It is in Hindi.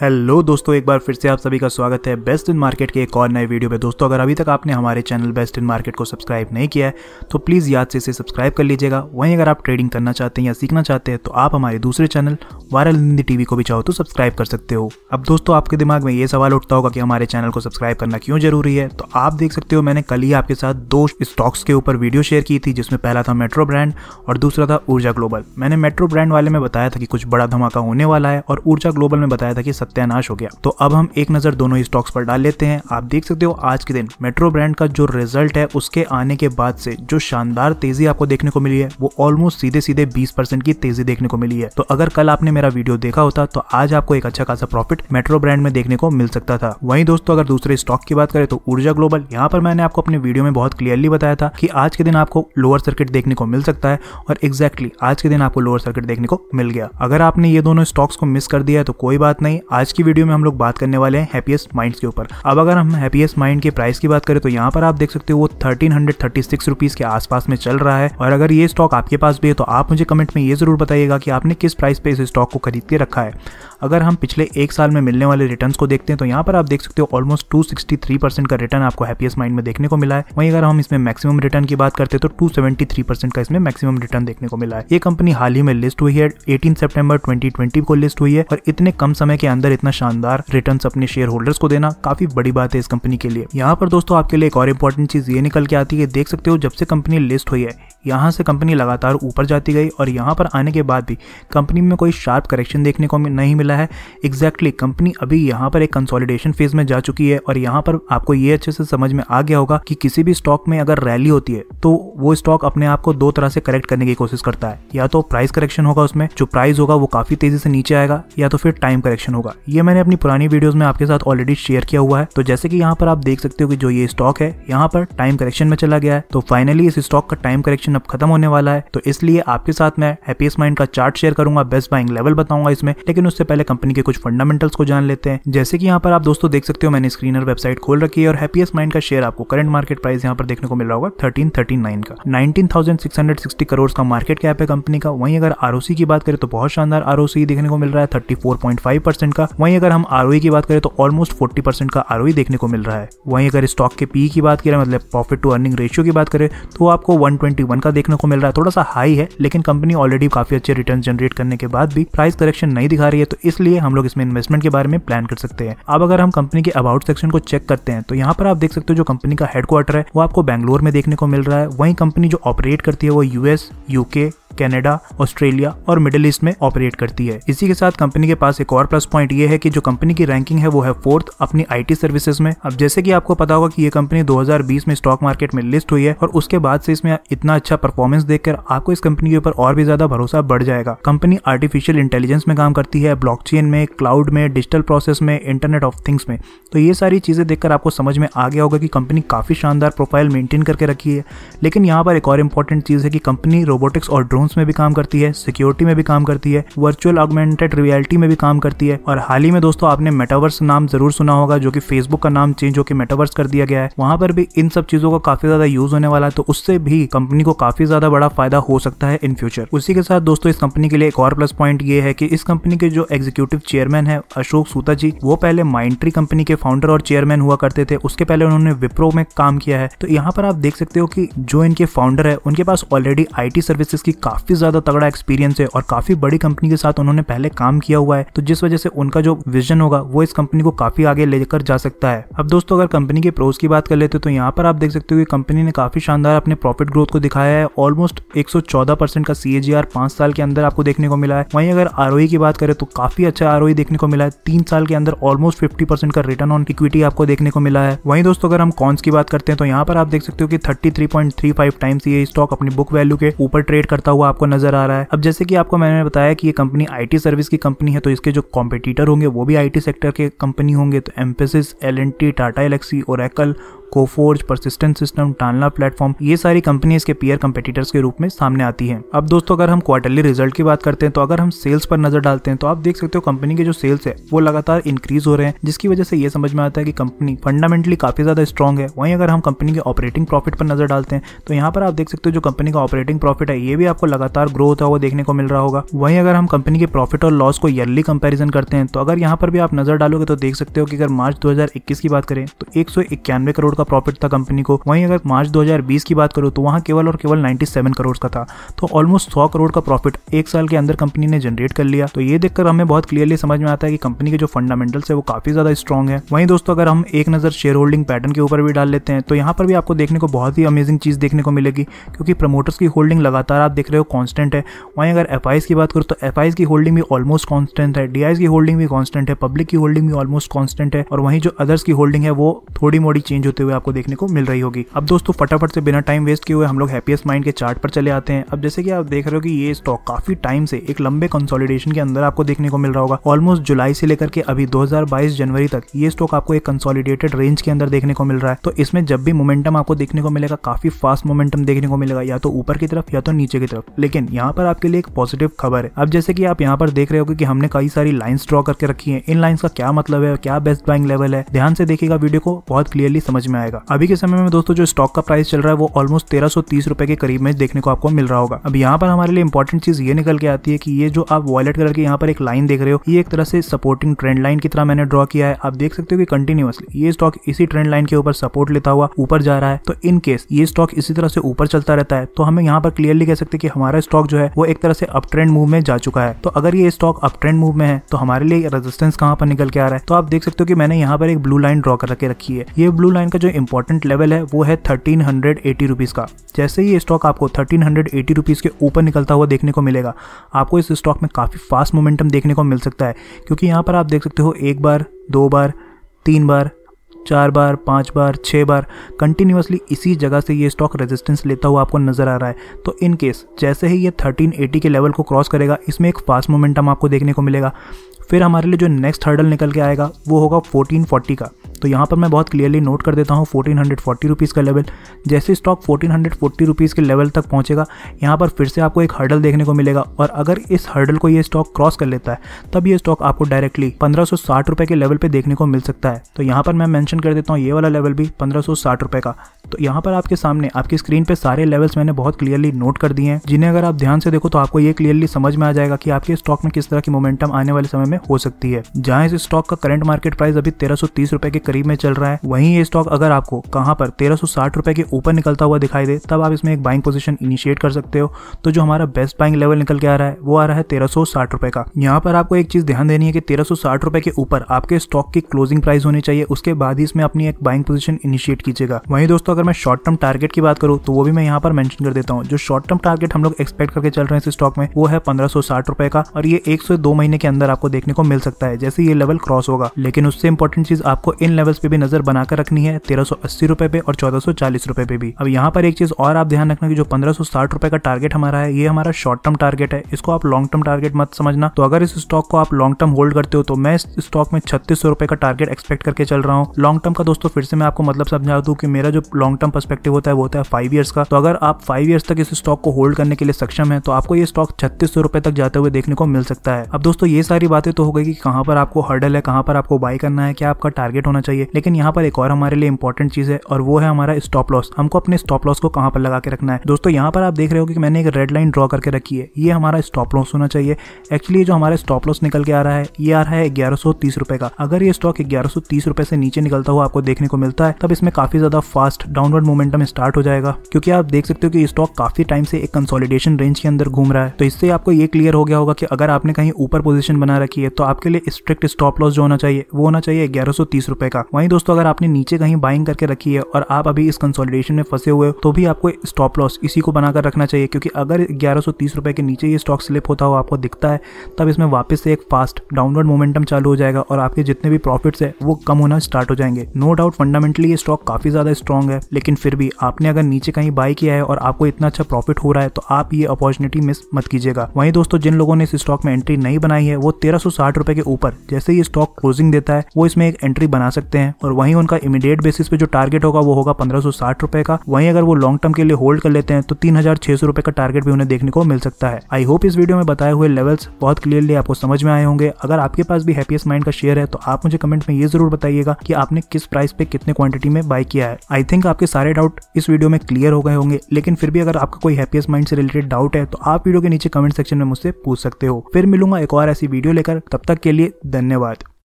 हेलो दोस्तों एक बार फिर से आप सभी का स्वागत है बेस्ट इन मार्केट के एक और नए वीडियो में दोस्तों अगर अभी तक आपने हमारे चैनल बेस्ट इन मार्केट को सब्सक्राइब नहीं किया है तो प्लीज़ याद से इसे सब्सक्राइब कर लीजिएगा वहीं अगर आप ट्रेडिंग करना चाहते हैं या सीखना चाहते हैं तो आप हमारे दूसरे चैनल वायरल हिंदी टीवी को भी चाहो तो सब्सक्राइब कर सकते हो अब दोस्तों आपके दिमाग में ये सवाल उठता होगा कि हमारे चैनल को सब्सक्राइब करना क्यों जरूरी है तो आप देख सकते हो मैंने कल ही आपके साथ दो स्टॉक्स के ऊपर वीडियो शेयर की थी जिसमें पहला था मेट्रो ब्रांड और दूसरा था ऊर्जा ग्लोबल मैंने मेट्रो ब्रांड वाले में बताया था कि कुछ बड़ा धमाका होने वाला है और ऊर्जा ग्लोबल में बताया था कि सत्यानाश हो गया तो अब हम एक नजर दोनों स्टॉक्स पर डाल लेते हैं आप देख सकते हो आज के दिन मेट्रो ब्रांड का जो रिजल्ट है उसके आने के बाद से जो शानदार तेजी आपको देखने को मिली है वो ऑलमोस्ट सीधे सीधे बीस की तेजी देखने को मिली है तो अगर कल आपने मेरा वीडियो देखा होता तो आज आपको एक अच्छा खासा प्रॉफिट मेट्रो ब्रांड में देखने को मिल सकता था वही दोस्तों अगर दूसरे स्टॉक की बात करें तो ऊर्जा ग्लोबल यहाँ पर मैंने आपको अपने वीडियो में बहुत क्लियरली बताया था कि आज के दिन आपको लोअर सर्किट देखने को मिल सकता है और एग्जैक्टली exactly आज के दिन आपको लोअर सर्किट देखने को मिल गया अगर आपने ये दोनों स्टॉक्स को मिस कर दिया है तो कोई बात नहीं आज की वीडियो में हम लोग बात करने वाले हैं हैप्पीएस्ट माइंड्स के ऊपर अब अगर हम हैप्पीएस्ट माइंड के प्राइस की बात करें तो यहाँ पर आप देख सकते हो वो thirteen hundred thirty six rupees के आसपास में चल रहा है और अगर ये स्टॉक आपके पास भी है तो आप मुझे कमेंट में ये जरूर बताइएगा कि आपने किस प्राइस पे इस स्टॉक को खरीद के रखा है अगर हम पिछले एक साल में मिलने वाले रिटर्न को देखते हैं तो यहाँ पर आप देख सकते हो ऑलमोस्ट टू का रिटर्न आपको हैप्पीएस्ट माइंड में देखने को मिला है वहीं अगर हम इसमें मैक्सिमम रिटर्न की बात करते हैं तो टू का इसमें मैक्सिमम रिटर्न देखने को मिला है ये कंपनी हाल ही में लिस्ट हुई है एटीन सेप्टेम्बर ट्वेंटी को लिस्ट हुई है और इतने कम समय के अंदर इतना शानदार रिटर्न अपने शेयर होल्डर्स को देना काफी बड़ी बात है इस कंपनी के लिए यहाँ पर दोस्तों आपके लिए एक और इंपॉर्टेंट चीज ये निकल के आती है देख सकते हो जब से कंपनी लिस्ट हुई है यहाँ से कंपनी लगातार ऊपर जाती गई और यहाँ पर आने के बाद भी कंपनी में कोई शार्प करेक्शन देखने को नहीं मिला मिला है एग्जैक्टली exactly, कंपनी अभी यहाँ पर एक कंसोलिडेशन फेज में जा चुकी है और यहाँ पर आपको ये अच्छे से समझ में आ गया होगा कि किसी भी स्टॉक में अगर रैली होती है तो वो स्टॉक अपने आप को दो तरह से करेक्ट करने की कोशिश करता है या तो प्राइस करेक्शन होगा उसमें जो प्राइस होगा वो काफी तेजी से नीचे आएगा या तो फिर टाइम करेक्शन होगा ये मैंने अपनी पुरानी वीडियोज में आपके साथ ऑलरेडी शेयर किया हुआ है तो जैसे कि यहाँ पर आप देख सकते हो कि जो ये स्टॉक है यहाँ पर टाइम करेक्शन में चला गया है तो फाइनली इस स्टॉक का टाइम करेक्शन अब खत्म होने वाला है तो इसलिए आपके साथ मैं हैप्पीस्ट माइंड का चार्ट शेयर करूंगा बेस्ट बाइंग लेवल बताऊंगा इसमें लेकिन उससे पहले पहले कंपनी के कुछ फंडामेंटल्स को जान लेते हैं जैसे कि यहाँ पर आप दोस्तों देख सकते हो मैंने स्क्रीनर वेबसाइट खोल रखी है और हैप्पीएस्ट माइंड का शेयर आपको करंट मार्केट प्राइस यहाँ पर देखने को मिल रहा होगा थर्टीन थर्टी नाइन का nineteen thousand six hundred sixty crore का मार्केट कैप है कंपनी का वहीं अगर आर की बात करें तो बहुत शानदार आर देखने को मिल रहा है thirty four point five percent का वहीं अगर हम आर e की बात करें तो ऑलमोस्ट फोर्टी परसेंट का आर e देखने को मिल रहा है वहीं अगर स्टॉक के पी e की बात करें मतलब प्रॉफिट टू अर्निंग रेशियो की बात करें तो आपको वन का देखने को मिल रहा है थोड़ा सा हाई है लेकिन कंपनी ऑलरेडी काफी अच्छे रिटर्न जनरेट करने के बाद भी प्राइस करेक्शन नहीं दिखा रही है तो इसलिए हम लोग इसमें इन्वेस्टमेंट के बारे में प्लान कर सकते हैं अब अगर हम कंपनी के अबाउट सेक्शन को चेक करते हैं तो यहाँ पर आप देख सकते हो जो कंपनी का हेडक्वार्टर है वो आपको बैंगलोर में देखने को मिल रहा है वहीं कंपनी जो ऑपरेट करती है वो यूएस यूके कनाडा ऑस्ट्रेलिया और मिडिल ईस्ट में ऑपरेट करती है इसी के साथ कंपनी के पास एक और प्लस पॉइंट ये है कि जो कंपनी की रैंकिंग है वो है फोर्थ अपनी आईटी सर्विसेज में अब जैसे कि आपको पता होगा कि ये कंपनी 2020 में स्टॉक मार्केट में लिस्ट हुई है और उसके बाद से इसमें इतना अच्छा परफॉर्मेंस देखकर आपको इस कंपनी के ऊपर और भी ज्यादा भरोसा बढ़ जाएगा कंपनी आर्टिफिशियल इंटेलिजेंस में काम करती है ब्लॉकचेन में क्लाउड में डिजिटल प्रोसेस में इंटरनेट ऑफ थिंग्स में तो ये सारी चीजें देखकर आपको समझ में आ गया होगा कि कंपनी काफी शानदार प्रोफाइल मेंटेन करके रखी है लेकिन यहाँ पर एक और इंपॉर्टेंट चीज है कि कंपनी रोबोटिक्स और ड्रोन हेडफोन्स में भी काम करती है सिक्योरिटी में भी काम करती है वर्चुअल ऑगमेंटेड रियलिटी में भी काम करती है और हाल ही में दोस्तों आपने मेटावर्स नाम जरूर सुना होगा जो कि फेसबुक का नाम चेंज होकर मेटावर्स कर दिया गया है वहां पर भी इन सब चीजों का काफी ज्यादा यूज होने वाला है तो उससे भी कंपनी को काफी ज्यादा बड़ा फायदा हो सकता है इन फ्यूचर उसी के साथ दोस्तों इस कंपनी के लिए एक और प्लस पॉइंट ये है कि इस कंपनी के जो एग्जीक्यूटिव चेयरमैन है अशोक सूता जी वो पहले माइंट्री कंपनी के फाउंडर और चेयरमैन हुआ करते थे उसके पहले उन्होंने विप्रो में काम किया है तो यहाँ पर आप देख सकते हो कि जो इनके फाउंडर है उनके पास ऑलरेडी आईटी सर्विसेज की काफी काफ़ी ज़्यादा तगड़ा एक्सपीरियंस है और काफ़ी बड़ी कंपनी के साथ उन्होंने पहले काम किया हुआ है तो जिस वजह से उनका जो विजन होगा वो इस कंपनी को काफ़ी आगे लेकर जा सकता है अब दोस्तों अगर कंपनी के प्रोज की बात कर लेते तो यहाँ पर आप देख सकते हो कि कंपनी ने काफ़ी शानदार अपने प्रॉफिट ग्रोथ को दिखाया है ऑलमोस्ट एक परसेंट का सी एजीआर पांच साल के अंदर आपको देखने को मिला है वहीं अगर आर e की बात करें तो काफ़ी अच्छा आर e देखने को मिला है तीन साल के अंदर ऑलमोस्ट फिफ्टी का रिटर्न ऑन इक्विटी आपको देखने को मिला है वहीं दोस्तों अगर हम कॉन्स की बात करते हैं तो यहाँ पर आप देख सकते हो कि थर्टी टाइम्स ये स्टॉक अपनी बुक वैल्यू के ऊपर ट्रेड करता हुआ आपको नजर आ रहा है अब जैसे कि आपको मैंने बताया कि ये कंपनी आईटी सर्विस की कंपनी है तो इसके जो कॉम्पिटिटर होंगे वो भी आईटी सेक्टर के कंपनी होंगे तो एम्पेसिस एल टाटा एलेक्सी और कोफोर्ज परसिस्टेंट सिस्टम टालना प्लेटफॉर्म ये सारी कंपनीज के पियर कंपेटिटर्स के रूप में सामने आती है अब दोस्तों अगर हम क्वार्टरली रिजल्ट की बात करते हैं तो अगर हम सेल्स पर नजर डालते हैं तो आप देख सकते हो कंपनी के जो सेल्स है वो लगातार इंक्रीज हो रहे हैं जिसकी वजह से ये समझ में आता है कि कंपनी फंडामेंटली काफी ज्यादा स्ट्रॉग है वहीं अगर हम कंपनी के ऑपरेटिंग प्रॉफिट पर नजर डालते हैं तो यहाँ पर आप देख सकते हो जो कंपनी का ऑपरेटिंग प्रॉफिट है ये भी आपको लगातार ग्रो होता हुआ देखने को मिल रहा होगा वहीं अगर हम कंपनी के प्रॉफिट और लॉस को ईयरली कंपेरिजन करते हैं तो अगर यहाँ पर भी आप नजर डालोगे तो देख सकते हो कि अगर मार्च दो की बात करें तो एक करोड़ का प्रॉफिट था कंपनी को वहीं अगर मार्च 2020 की बात करो तो वहां केवल और केवल 97 करोड़ का था तो ऑलमोस्ट 100 करोड़ का प्रॉफिट एक साल के अंदर कंपनी ने जनरेट कर लिया तो ये देखकर हमें बहुत क्लियरली समझ में आता है कि कंपनी के जो फंडामेंटल्स है वो काफी ज्यादा स्ट्रॉग है वहीं दोस्तों अगर हम एक नजर शेयर होल्डिंग पैटर्न के ऊपर भी डाल लेते हैं तो यहाँ पर भी आपको देखने को बहुत ही अमेजिंग चीज देखने को मिलेगी क्योंकि प्रमोटर्स की होल्डिंग लगातार आप देख रहे हो कॉन्स्टेंट है वहीं अगर एफ की बात करो तो एफ की होल्डिंग भी ऑलमोस्ट कॉन्स्टेंट है डी की होल्डिंग भी कॉन्स्टेंट है पब्लिक की होल्डिंग भी ऑलमोस्ट कॉन्स्टेंट है और वहीं जो अदर्स की होल्डिंग है वो थोड़ी मोड़ी चेंज होते हुए हुए आपको देखने को मिल रही होगी अब दोस्तों फटाफट से बिना टाइम वेस्ट किए हुए हम लोग हैप्पीएस्ट माइंड के चार्ट पर चले आते हैं अब जैसे कि आप देख रहे हो कि ये स्टॉक काफी टाइम से एक लंबे कंसोलिडेशन के अंदर आपको देखने को मिल रहा होगा ऑलमोस्ट जुलाई से लेकर के अभी दो जनवरी तक ये स्टॉक आपको एक कंसोलिडेटेड रेंज के अंदर देखने को मिल रहा है तो इसमें जब भी मोमेंटम आपको देखने को मिलेगा काफी फास्ट मोमेंटम देखने को मिलेगा या तो ऊपर की तरफ या तो नीचे की तरफ लेकिन यहाँ पर आपके लिए एक पॉजिटिव खबर है अब जैसे कि आप यहाँ पर देख रहे हो कि हमने कई सारी लाइन्स ड्रॉ करके रखी है इन लाइन्स का क्या मतलब है क्या बेस्ट बाइंग लेवल है ध्यान से देखिएगा वीडियो को बहुत क्लियरली समझ में में आएगा अभी के समय में दोस्तों जो स्टॉक का प्राइस चल रहा है वो ऑलमोस्ट तेरह सौ के करीब में देखने को आपको मिल रहा होगा अब यहाँ पर हमारे लिए इंपॉर्टेंट चीज ये निकल के आती है कि ये जो आप वॉलेट कलर के यहाँ पर एक लाइन देख रहे हो ये एक तरह से सपोर्टिंग ट्रेंड लाइन की तरह मैंने ड्रॉ किया है आप देख सकते हो कि कंटिन्यूसली ये स्टॉक इसी ट्रेंड लाइन के ऊपर सपोर्ट लेता हुआ ऊपर जा रहा है तो इन केस ये स्टॉक इसी तरह से ऊपर चलता रहता है तो हमें यहाँ पर क्लियरली कह सकते हैं कि हमारा स्टॉक जो है वो एक तरह से अप ट्रेंड मूव में जा चुका है तो अगर ये स्टॉक अप ट्रेंड मूव में है तो हमारे लिए रेजिस्टेंस कहाँ पर निकल के आ रहा है तो आप देख सकते हो कि मैंने यहाँ पर एक ब्लू लाइन ड्रॉ करके रखी है ये ब्लू लाइन का जो जो इंपॉर्टेंट लेवल है वो है थर्टीन हंड्रेड एटी रुपीज़ का जैसे ही ये स्टॉक आपको थर्टीन हंड्रेड एटी रुपीज़ के ऊपर निकलता हुआ देखने को मिलेगा आपको इस स्टॉक में काफ़ी फास्ट मोमेंटम देखने को मिल सकता है क्योंकि यहाँ पर आप देख सकते हो एक बार दो बार तीन बार चार बार पांच बार छः बार कंटिन्यूसली इसी जगह से ये स्टॉक रेजिस्टेंस लेता हुआ आपको नज़र आ रहा है तो इन केस जैसे ही ये 1380 के लेवल को क्रॉस करेगा इसमें एक फास्ट मोमेंटम आपको देखने को मिलेगा फिर हमारे लिए जो नेक्स्ट हर्डल निकल के आएगा वो होगा 1440 का तो यहाँ पर मैं बहुत क्लियरली नोट कर देता हूँ फोर्टीन हंड्रेड फोर्टी रुपीज़ का लेवल जैसे stock fourteen hundred forty rupees के लेवल तक पहुँचेगा यहाँ पर फिर से आपको एक हर्डल देखने को मिलेगा और अगर इस हर्डल को ये स्टॉक क्रॉस कर लेता है तब ये स्टॉक आपको डायरेक्टली पंद्रह सौ साठ रुपये के लेवल पर देखने को मिल सकता है तो यहाँ पर मैं मैंशन कर देता हूँ ये वाला लेवल भी पंद्रह सौ साठ रुपये का तो यहाँ पर आपके सामने आपकी स्क्रीन पर सारे लेवल्स मैंने बहुत क्लियरली नोट कर दिए हैं जिन्हें अगर आप ध्यान से देखो तो आपको ये क्लियरली समझ में आ जाएगा कि आपके स्टॉक में किस तरह की मोमेंटम आने वाले समय में हो सकती है जहाँ इस स्टॉक का करंट मार्केट प्राइस अभी तेरह सौ तीस रुपए के करीब में चल रहा है वहीं ये स्टॉक अगर आपको कहाँ पर तेरह रुपए के ऊपर निकलता हुआ दिखाई दे तब आप इसमें एक बाइंग पोजीशन इनिशिएट कर सकते हो तो जो हमारा बेस्ट बाइंग लेवल निकल के आ रहा है वो आ रहा है तेरह रुपए का यहाँ पर आपको एक चीज ध्यान देनी है कि तेरह रुपए के ऊपर आपके स्टॉक की क्लोजिंग प्राइस होनी चाहिए उसके बाद ही इसमें अपनी एक बाइंग पोजिशन इनिशिएट कीजिएगा वहीं दोस्तों अगर मैं शॉर्ट टर्म टारगेट की बात करूँ तो वो भी मैं यहाँ पर मैंशन कर देता हूँ जो शॉर्ट टर्म टारगेट हम लोग एक्सपेक्ट करके चल रहे हैं इस स्टॉक में वो है पंद्रह रुपए का और ये एक दो महीने के अंदर आपको देखने को मिल सकता है जैसे ये लेवल क्रॉस होगा लेकिन उससे इंपॉर्टेंट चीज आपको इन लेवल्स पे भी नजर बनाकर रखनी है तेरह सौ अस्सी रुपए पे और चौदह सौ चालीस रुपए पे भी अब यहाँ पर एक चीज और आप ध्यान रखना कि जो पंद्रह सौ साठ रुपए का टारगेट हमारा है ये हमारा शॉर्ट टर्म टारगेट है इसको आप लॉन्ग टर्म टारगेट मत समझना तो अगर इस स्टॉक को आप लॉन्ग टर्म होल्ड करते हो तो मैं इस स्टॉक में छत्तीस सौ रुपए का टारगेट एक्सपेक्ट करके चल रहा हूँ लॉन्ग टर्म का दोस्तों फिर से मैं आपको मतलब समझा दू की मेरा जो लॉन्ग टर्म परस्पेक्टिव होता है वो होता है फाइव ईयर्स का तो अगर आप फाइव ईयर्स तक इस स्टॉक को होल्ड करने के लिए सक्षम है तो आपको ये स्टॉक छत्तीस सौ रुपए तक जाते हुए देखने को मिल सकता है अब दोस्तों ये सारी बातें तो हो गई कि कहाँ पर आपको हर्डल है कहाँ पर आपको बाय करना है क्या आपका टारगेट होना चाहिए लेकिन यहाँ पर एक और हमारे लिए इंपॉर्टेंट चीज है और वो है हमारा स्टॉप लॉस हमको अपने स्टॉप लॉस को कहाँ पर लगा के रखना है दोस्तों यहाँ पर आप देख रहे हो कि मैंने एक रेड लाइन ड्रॉ करके रखी है ये हमारा स्टॉप लॉस होना चाहिए एक्चुअली जो हमारा स्टॉप लॉस निकल के आ रहा है ये आ रहा है ग्यारह रुपए का अगर ये स्टॉक ग्यारह रुपए से नीचे निकलता हुआ आपको देखने को मिलता है तब इसमें काफी ज्यादा फास्ट डाउनवर्ड मोमेंटम स्टार्ट हो जाएगा क्योंकि आप देख सकते हो कि स्टॉक काफी टाइम से एक कंसोलिडेशन रेंज के अंदर घूम रहा है तो इससे आपको ये क्लियर हो गया होगा कि अगर आपने कहीं ऊपर पोजीशन बना रखी है तो आपके लिए स्ट्रिक्ट स्टॉप लॉस जो होना चाहिए वो होना चाहिए ग्यारह रुपए का का वहीं दोस्तों अगर आपने नीचे कहीं बाइंग करके रखी है और आप अभी इस कंसोलिडेशन में फंसे हुए तो भी आपको स्टॉप लॉस इसी को बनाकर रखना चाहिए क्योंकि अगर ग्यारह के नीचे ये स्टॉक स्लिप होता हुआ आपको दिखता है तब इसमें वापस से एक फास्ट डाउनवर्ड मोमेंटम चालू हो जाएगा और आपके जितने भी प्रॉफिट्स है वो कम होना स्टार्ट हो जाएंगे नो डाउट फंडामेंटली ये स्टॉक काफी ज्यादा स्ट्रॉन्ग है लेकिन फिर भी आपने अगर नीचे कहीं बाय किया है और आपको इतना अच्छा प्रॉफिट हो रहा है तो आप ये अपॉर्चुनिटी मिस मत कीजिएगा वहीं दोस्तों जिन लोगों ने इस स्टॉक में एंट्री नहीं बनाई है वो तेरह रुपए के ऊपर जैसे ये स्टॉक क्लोजिंग देता है वो इसमें एक एंट्री बना सकते सकते हैं और वहीं उनका इमीडिएट बेसिस पे जो टारगेट होगा वो होगा पंद्रह रुपए का वहीं अगर वो लॉन्ग टर्म के लिए होल्ड कर लेते हैं तो तीन रुपए का टारगेट भी उन्हें देखने को मिल सकता है आई होप इस वीडियो में बताए हुए लेवल्स बहुत क्लियरली आपको समझ में आए होंगे अगर आपके पास भी हैप्पीएस्ट माइंड का शेयर है तो आप मुझे कमेंट में ये जरूर बताइएगा कि आपने किस प्राइस पे कितने क्वांटिटी में बाय किया है आई थिंक आपके सारे डाउट इस वीडियो में क्लियर हो गए होंगे लेकिन फिर भी अगर आपका कोई हैप्पीएस्ट माइंड से रिलेटेड डाउट है तो आप वीडियो के नीचे कमेंट सेक्शन में मुझसे पूछ सकते हो फिर मिलूंगा एक और ऐसी वीडियो लेकर तब तक के लिए धन्यवाद